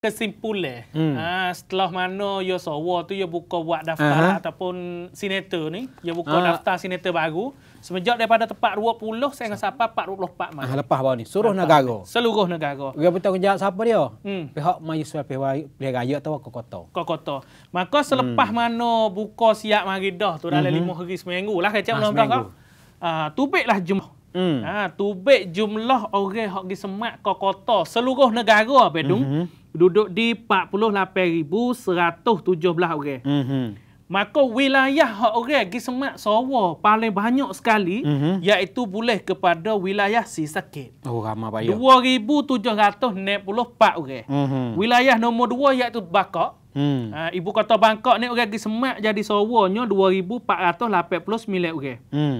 kesimpulan hmm. ha, setelah mana yo sowo tu yo buka buat daftar uh-huh. ataupun senator ni yo buka uh daftar senator baru semenjak daripada tempat 20 saya dengan siapa 44 mai. Ah, lepas bawah ni suruh lepas negara. Ni. Seluruh negara. Dia pun kerja siapa dia? Hmm. Pihak mahasiswa pihak raya atau kokoto. Kokoto. Maka selepas hmm. mana buka siap mari dah tu dalam mhm. 5 hari seminggu lah kacau ah, nombor kau. Ah tubiklah jumlah Hmm. Ha, tubik jumlah orang yang disemak kokoto seluruh negara bedung. Mm-hmm duduk di 48,117 orang. Mm -hmm. Maka wilayah hak orang pergi semak sawah paling banyak sekali mm -hmm. iaitu boleh kepada wilayah si sakit. Oh, ramai payah. 2,794 orang. Mm -hmm. Wilayah nombor dua iaitu Bangkok. Mm. Uh, ah, Ibu kota Bangkok ni orang pergi semak jadi sawahnya 2,489 orang. Mm.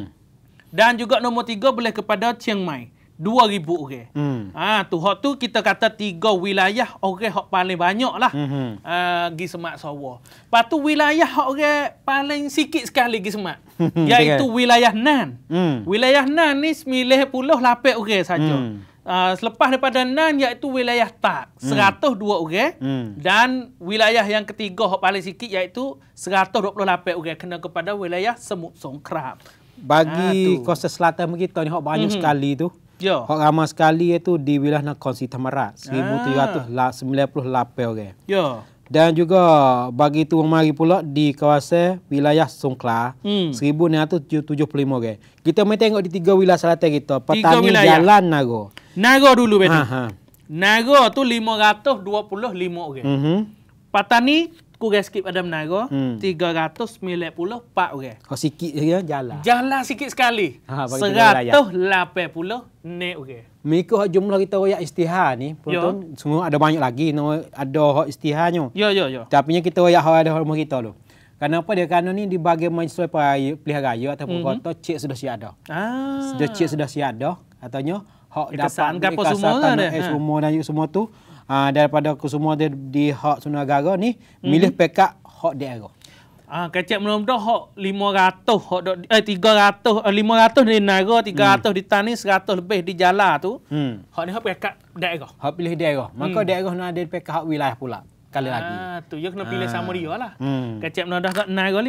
Dan juga nombor tiga boleh kepada Chiang Mai. Mm. 2000 orang. Okay. Hmm. Ha tu hak tu kita kata tiga wilayah orang okay, hak paling banyak lah. Hmm. Ah uh, gi Semak Sawah. Lepas tu wilayah hak orang okay, paling sikit sekali gi Semak. iaitu wilayah Nan. Hmm. Wilayah Nan ni 98 orang okay, saja. Hmm. Uh, selepas daripada Nan iaitu wilayah Tak 102 orang okay, dan wilayah yang ketiga hak paling sikit iaitu 128 orang okay, kena kepada wilayah Semut Songkrab. Bagi ha, kawasan selatan kita ni hak banyak mm -hmm. sekali tu. Ya. Hak ramai sekali itu di wilayah nak Kongsi Temerat. 1398 ah. orang. Ya. Dan juga bagi tu mari pula di kawasan wilayah Songkla hmm. 1975 orang. Kita mai tengok di tiga wilayah selatan kita. Petani Jalan Naga. Naga dulu betul. Ha, ha. Naga tu 525 orang. Mm -hmm. Patani kurang sikit pada menara hmm. 394 orang. Kau sikit saja ya, jalan. Jalan sikit sekali. Ha, 180 naik orang. Mereka hak jumlah kita royak istihar ni, pun semua ada banyak lagi no, ada hak istiharnya. Ya, ya, ya. Tapi kita royak hak ada hormat kita tu. Kenapa dia? Kerana ni di bagi menyesuai pilihan raya ataupun mm-hmm. kota, cik sudah siap ada. Ah. Sudah cik sudah siap ada. Katanya, hak dapat ikasan tanah air semua dan semua tu uh, daripada semua dia di hak sunnah agama ni hmm. milih pekak hak daerah. Ah ha, uh, kecek mudah-mudah hak 500 hak dok eh 300 500 eh, di negara 300 hmm. di tani 100 lebih di jala tu. Hmm. Hak ni hak pekak daerah. Hak pilih daerah. Maka hmm. daerah nak ada pekak hak wilayah pula kali ah, lagi. Ah tu yok nak pilih ah. sama dia lah. Hmm. Kecep nak dah nak go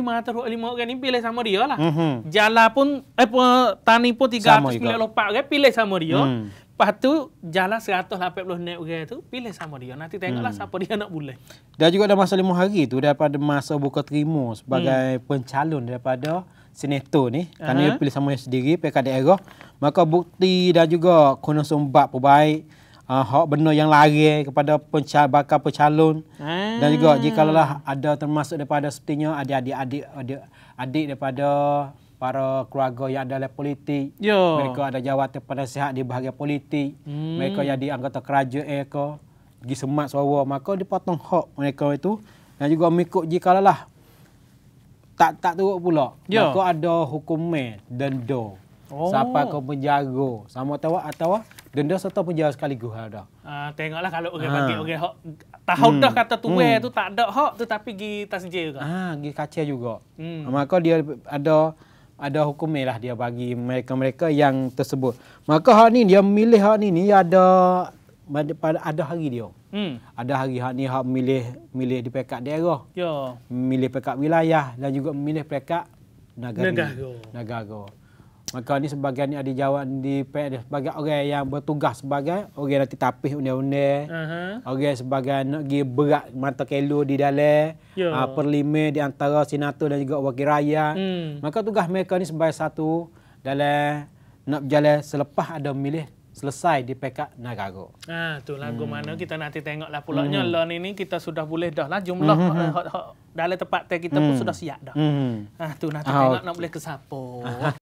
500 5 orang ni pilih sama dia lah. -hmm. hmm. Jala pun eh pun, tani pun 300 pilih lopak orang pilih sama dia. Hmm. Lepas tu jalan 180 net orang tu pilih sama dia. Nanti tengoklah hmm. siapa dia nak boleh. Dan juga ada masa lima hari tu daripada masa buka terima sebagai hmm. pencalon daripada senator ni. Uh-huh. Kerana dia pilih sama yang sendiri, PKD daerah. Maka bukti dan juga kena sumbat perbaik. Uh, ah, hak benar yang lari kepada pencal, bakal pencalon. Hmm. Dan juga ah. jikalau lah ada termasuk daripada sepertinya adik-adik adik, adik, adik, adik daripada para keluarga yang ada dalam politik. Yo. Mereka ada jawatan pada sehat di bahagian politik. Hmm. Mereka yang dianggota kerajaan ke. Pergi semat suara. Maka potong hak mereka itu. Dan juga mengikut jika lah. Tak tak turut pula. Yo. Maka ada hukuman denda. Oh. Siapa kau penjara. Sama tahu atau denda serta penjara sekali gue ada. Uh, tengoklah kalau orang ha. orang hak. Tahu hmm. dah kata tuwe hmm. tu tak ada hak tu tapi pergi tasjil juga. Ah, pergi kaca juga. Hmm. Ah, maka dia ada ada hukum lah dia bagi mereka-mereka yang tersebut. Maka hak ni dia memilih hak ni ni ada pada ada hari dia. Hmm. Ada hari hak ni hak memilih milih di pekat daerah. Ya. Memilih pekat wilayah dan juga memilih pekat negara. Negara. negara. Maka ni sebagian ni ada jawab di PR sebagai orang yang bertugas sebagai orang nanti tapis undang-undang. Uh -huh. Orang sebagai nak pergi berat mata kelo di dalam. Uh, perlima di antara senator dan juga wakil rakyat. Hmm. Maka tugas mereka ni sebagai satu dalam nak berjalan selepas ada memilih selesai di pekat negara. Ah, tu lagu hmm. mana kita nanti tengoklah pulaknya. Hmm. Lon ini kita sudah boleh dah lah jumlah hmm. ho, ho, ho, dalam tempat kita hmm. pun sudah siap dah. Hmm. Ah, tu nanti oh. tengok nak boleh ke siapa.